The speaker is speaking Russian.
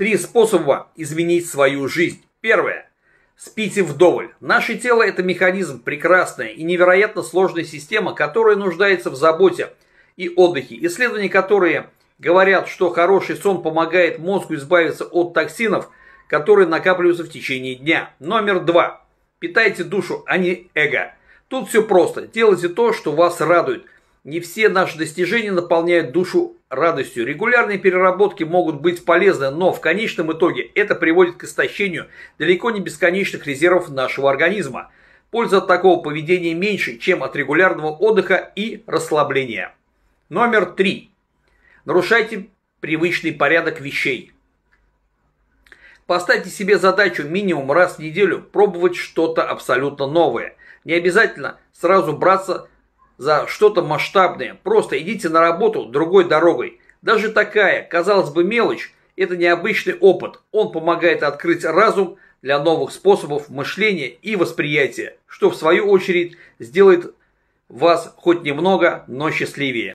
Три способа изменить свою жизнь. Первое. Спите вдоволь. Наше тело – это механизм, прекрасная и невероятно сложная система, которая нуждается в заботе и отдыхе. Исследования, которые говорят, что хороший сон помогает мозгу избавиться от токсинов, которые накапливаются в течение дня. Номер два. Питайте душу, а не эго. Тут все просто. Делайте то, что вас радует. Не все наши достижения наполняют душу радостью. Регулярные переработки могут быть полезны, но в конечном итоге это приводит к истощению далеко не бесконечных резервов нашего организма. Польза от такого поведения меньше, чем от регулярного отдыха и расслабления. Номер три. Нарушайте привычный порядок вещей. Поставьте себе задачу минимум раз в неделю пробовать что-то абсолютно новое. Не обязательно сразу браться за что-то масштабное. Просто идите на работу другой дорогой. Даже такая, казалось бы, мелочь – это необычный опыт. Он помогает открыть разум для новых способов мышления и восприятия, что в свою очередь сделает вас хоть немного, но счастливее.